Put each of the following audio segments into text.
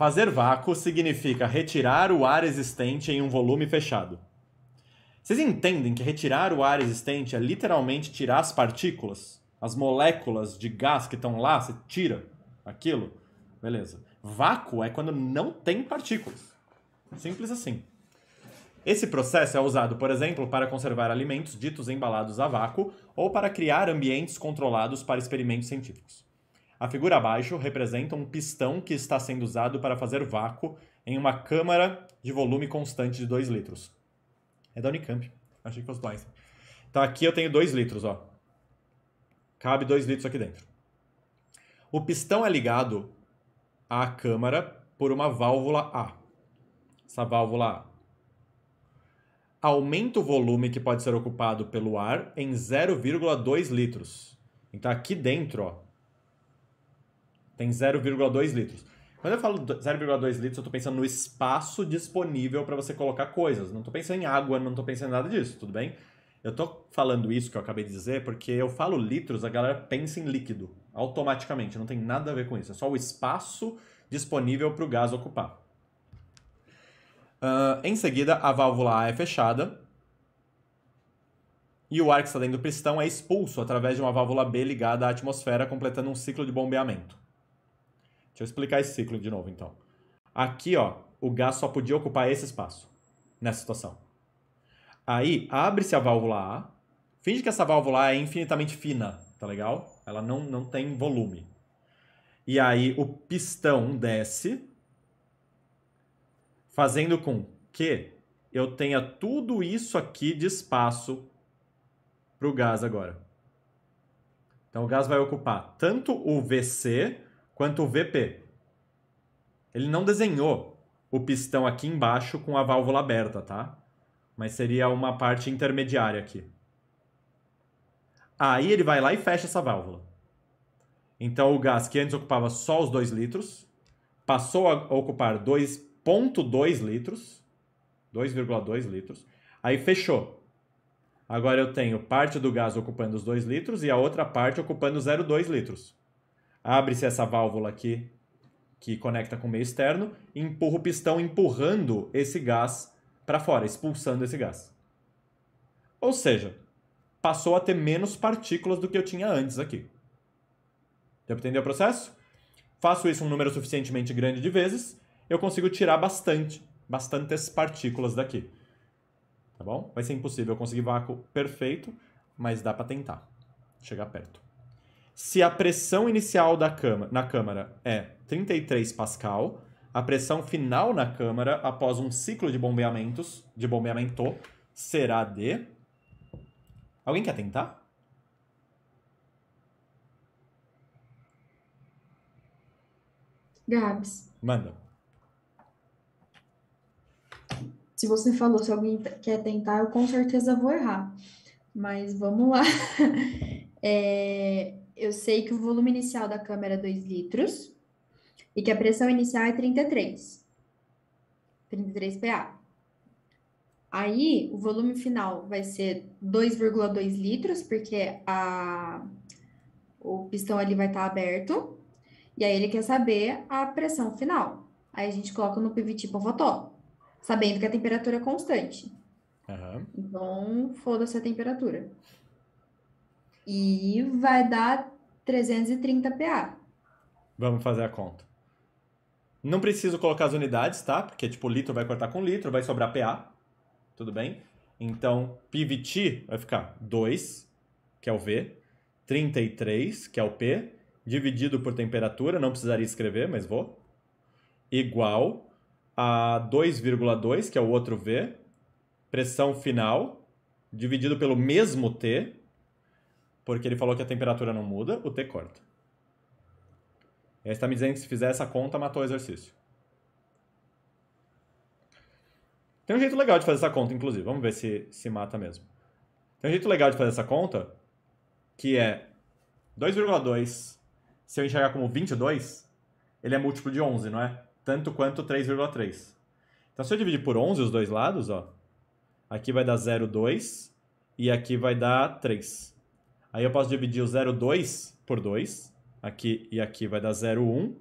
Fazer vácuo significa retirar o ar existente em um volume fechado. Vocês entendem que retirar o ar existente é literalmente tirar as partículas, as moléculas de gás que estão lá, você tira aquilo? Beleza. Vácuo é quando não tem partículas. Simples assim. Esse processo é usado, por exemplo, para conservar alimentos ditos embalados a vácuo ou para criar ambientes controlados para experimentos científicos. A figura abaixo representa um pistão que está sendo usado para fazer vácuo em uma câmara de volume constante de 2 litros. É da Unicamp. Achei que fosse do Einstein. Então aqui eu tenho 2 litros, ó. Cabe 2 litros aqui dentro. O pistão é ligado à câmara por uma válvula A. Essa válvula A. Aumenta o volume que pode ser ocupado pelo ar em 0,2 litros. Então aqui dentro, ó, tem 0,2 litros. Quando eu falo 0,2 litros, eu estou pensando no espaço disponível para você colocar coisas. Não estou pensando em água, não estou pensando em nada disso, tudo bem? Eu estou falando isso que eu acabei de dizer porque eu falo litros, a galera pensa em líquido automaticamente, não tem nada a ver com isso. É só o espaço disponível para o gás ocupar. Uh, em seguida, a válvula A é fechada e o ar que está dentro do pistão é expulso através de uma válvula B ligada à atmosfera, completando um ciclo de bombeamento. Deixa eu explicar esse ciclo de novo, então. Aqui, ó, o gás só podia ocupar esse espaço nessa situação. Aí, abre-se a válvula A. Finge que essa válvula A é infinitamente fina, tá legal? Ela não, não tem volume. E aí, o pistão desce, fazendo com que eu tenha tudo isso aqui de espaço para o gás agora. Então, o gás vai ocupar tanto o VC quanto o VP. Ele não desenhou o pistão aqui embaixo com a válvula aberta, tá? Mas seria uma parte intermediária aqui. Aí ele vai lá e fecha essa válvula. Então o gás que antes ocupava só os 2 litros passou a ocupar 2,2 litros, 2,2 litros, aí fechou. Agora eu tenho parte do gás ocupando os 2 litros e a outra parte ocupando 0,2 litros abre-se essa válvula aqui que conecta com o meio externo e empurra o pistão empurrando esse gás para fora, expulsando esse gás. Ou seja, passou a ter menos partículas do que eu tinha antes aqui. Deu para entender o processo? Faço isso um número suficientemente grande de vezes, eu consigo tirar bastante, bastantes partículas daqui. Tá bom? Vai ser impossível conseguir vácuo perfeito, mas dá para tentar chegar perto se a pressão inicial da cama, na câmara é 33 pascal, a pressão final na câmara após um ciclo de bombeamentos, de bombeamento, será de Alguém quer tentar? Gabs. Manda. Se você falou, se alguém quer tentar, eu com certeza vou errar. Mas vamos lá. É, eu sei que o volume inicial da câmera é 2 litros e que a pressão inicial é 33. 33 PA. Aí, o volume final vai ser 2,2 litros, porque a, o pistão ali vai estar tá aberto. E aí, ele quer saber a pressão final. Aí, a gente coloca no PVT Povotó, sabendo que a temperatura é constante. Uhum. Então, foda-se a temperatura. E vai dar 330 PA. Vamos fazer a conta. Não preciso colocar as unidades, tá? Porque, tipo, litro vai cortar com litro, vai sobrar PA. Tudo bem? Então, PVT vai ficar 2, que é o V, 33, que é o P, dividido por temperatura, não precisaria escrever, mas vou, igual a 2,2, que é o outro V, pressão final, dividido pelo mesmo T, porque ele falou que a temperatura não muda, o T corta. E aí está me dizendo que se fizer essa conta, matou o exercício. Tem um jeito legal de fazer essa conta, inclusive. Vamos ver se, se mata mesmo. Tem um jeito legal de fazer essa conta, que é 2,2, se eu enxergar como 22, ele é múltiplo de 11, não é? Tanto quanto 3,3. Então, se eu dividir por 11 os dois lados, ó, aqui vai dar 0,2 e aqui vai dar 3. Aí eu posso dividir o 0,2 por 2. Aqui e aqui vai dar 0,1,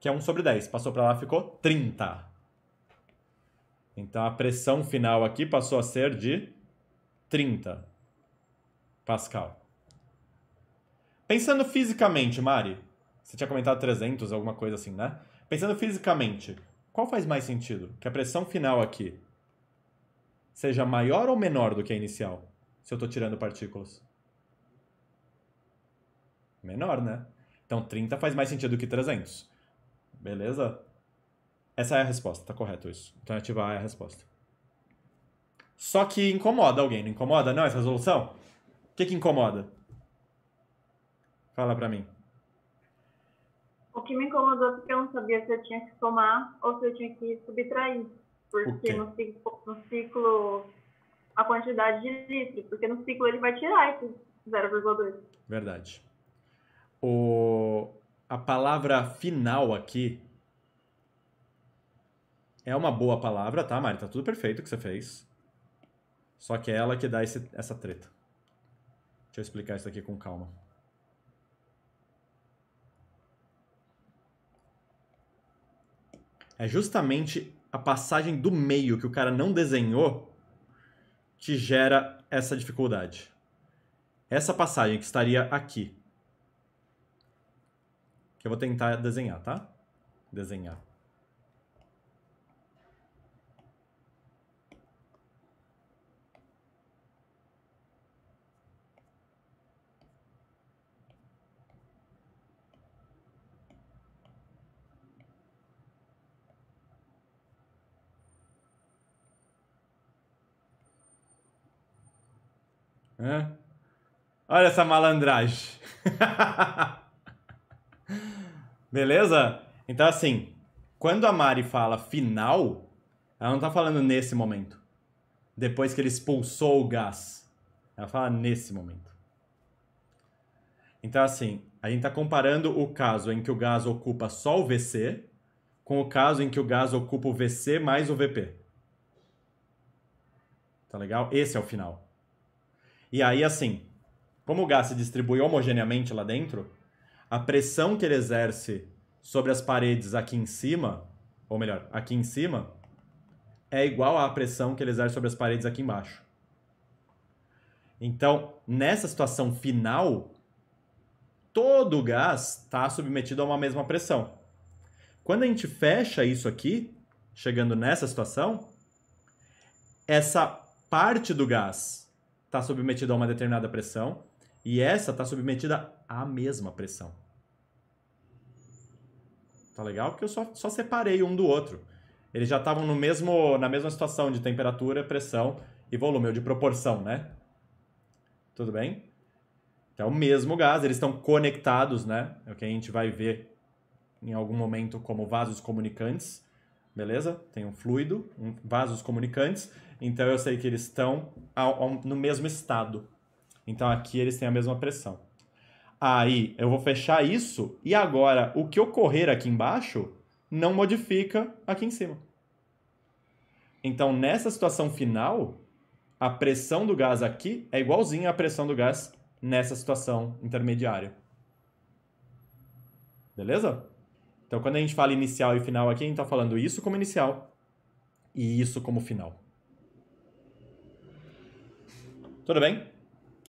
que é 1 sobre 10. Passou para lá, ficou 30. Então a pressão final aqui passou a ser de 30 Pascal. Pensando fisicamente, Mari, você tinha comentado 300, alguma coisa assim, né? Pensando fisicamente, qual faz mais sentido? Que a pressão final aqui seja maior ou menor do que a inicial, se eu estou tirando partículas? menor, né? Então 30 faz mais sentido que 300. Beleza? Essa é a resposta, tá correto isso. Alternativa então, A é a resposta. Só que incomoda alguém, não incomoda? Não, essa resolução? O que, que incomoda? Fala pra mim. O que me incomodou é porque eu não sabia se eu tinha que somar ou se eu tinha que subtrair. Porque no ciclo, no ciclo, a quantidade de litros, porque no ciclo ele vai tirar esse 0,2. Verdade o, a palavra final aqui é uma boa palavra, tá, Mari? Tá tudo perfeito o que você fez. Só que é ela que dá esse, essa treta. Deixa eu explicar isso aqui com calma. É justamente a passagem do meio que o cara não desenhou que gera essa dificuldade. Essa passagem que estaria aqui que eu vou tentar desenhar, tá? Desenhar. Hã? Olha essa malandragem. Beleza? Então, assim, quando a Mari fala final, ela não tá falando nesse momento. Depois que ele expulsou o gás. Ela fala nesse momento. Então, assim, a gente tá comparando o caso em que o gás ocupa só o VC com o caso em que o gás ocupa o VC mais o VP. Tá legal? Esse é o final. E aí, assim, como o gás se distribui homogeneamente lá dentro, a pressão que ele exerce sobre as paredes aqui em cima, ou melhor, aqui em cima, é igual à pressão que ele exerce sobre as paredes aqui embaixo. Então, nessa situação final, todo o gás está submetido a uma mesma pressão. Quando a gente fecha isso aqui, chegando nessa situação, essa parte do gás está submetida a uma determinada pressão e essa está submetida à mesma pressão. Tá legal? Porque eu só, só separei um do outro. Eles já estavam no mesmo, na mesma situação de temperatura, pressão e volume, ou de proporção, né? Tudo bem? Então, é o mesmo gás, eles estão conectados, né? É o que a gente vai ver em algum momento como vasos comunicantes, beleza? Tem um fluido, um, vasos comunicantes. Então, eu sei que eles estão ao, ao, no mesmo estado, então aqui eles têm a mesma pressão. Aí eu vou fechar isso e agora o que ocorrer aqui embaixo não modifica aqui em cima. Então nessa situação final, a pressão do gás aqui é igualzinha à pressão do gás nessa situação intermediária. Beleza? Então quando a gente fala inicial e final aqui, a gente está falando isso como inicial e isso como final. Tudo bem?